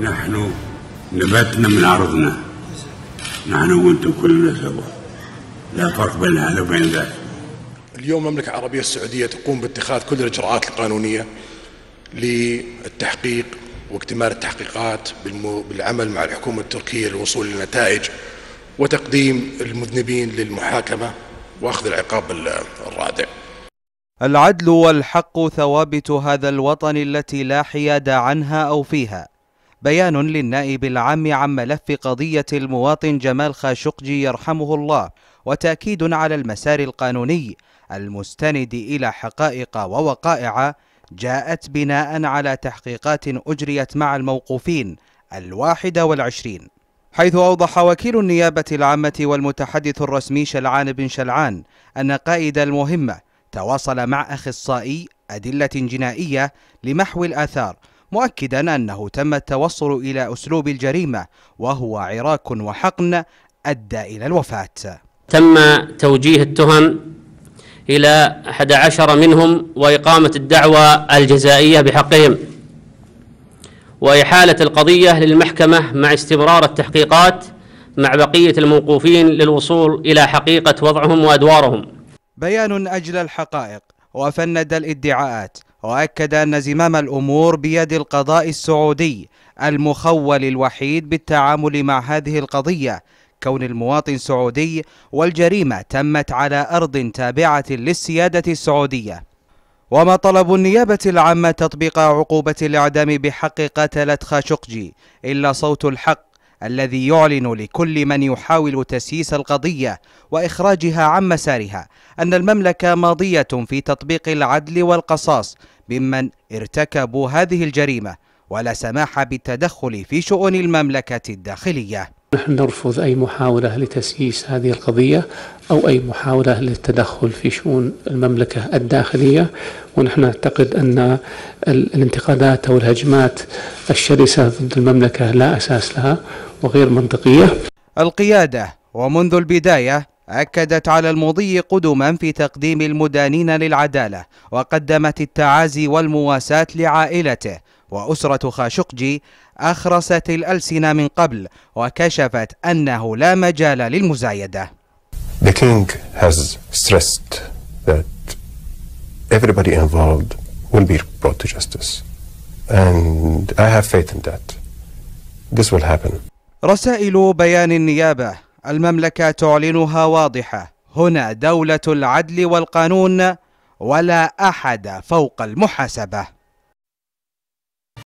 نحن نبتنا من أرضنا نحن وأنتم كلنا سوا لا فرق بيننا وبين ذلك اليوم المملكة العربية السعودية تقوم باتخاذ كل الإجراءات القانونية للتحقيق واكتمال التحقيقات بالعمل مع الحكومة التركية للوصول للنتائج وتقديم المذنبين للمحاكمة وأخذ العقاب الرادع العدل والحق ثوابت هذا الوطن التي لا حياد عنها أو فيها بيان للنائب العام عن ملف قضية المواطن جمال خاشقجي يرحمه الله وتأكيد على المسار القانوني المستند إلى حقائق ووقائع جاءت بناء على تحقيقات أجريت مع الموقوفين الواحد والعشرين حيث أوضح وكيل النيابة العامة والمتحدث الرسمي شلعان بن شلعان أن قائد المهمة تواصل مع أخصائي أدلة جنائية لمحو الآثار مؤكدا أنه تم التوصل إلى أسلوب الجريمة وهو عراك وحقن أدى إلى الوفاة تم توجيه التهم إلى 11 منهم وإقامة الدعوة الجزائية بحقهم وإحالة القضية للمحكمة مع استمرار التحقيقات مع بقية الموقوفين للوصول إلى حقيقة وضعهم وأدوارهم بيان أجل الحقائق وفند الادعاءات وأكد أن زمام الأمور بيد القضاء السعودي المخول الوحيد بالتعامل مع هذه القضية كون المواطن سعودي والجريمة تمت على أرض تابعة للسيادة السعودية وما طلب النيابة العامة تطبيق عقوبة الإعدام بحق قتلة خاشقجي إلا صوت الحق الذي يعلن لكل من يحاول تسييس القضية وإخراجها عن مسارها أن المملكة ماضية في تطبيق العدل والقصاص ممن ارتكبوا هذه الجريمة ولا سماح بالتدخل في شؤون المملكة الداخلية نحن نرفض أي محاولة لتسييس هذه القضية أو أي محاولة للتدخل في شؤون المملكة الداخلية ونحن نعتقد أن الانتقادات أو الهجمات الشرسة ضد المملكة لا أساس لها وغير منطقية القيادة ومنذ البداية أكدت على المضي قدما في تقديم المدانين للعدالة وقدمت التعازي والمواساة لعائلته وأسرة خاشقجي أخرست الألسنة من قبل وكشفت أنه لا مجال للمزايدة. The king has stressed that everybody involved will be brought to justice. And I have faith in that. This will happen. رسائل بيان النيابة المملكة تعلنها واضحة هنا دولة العدل والقانون ولا أحد فوق المحاسبة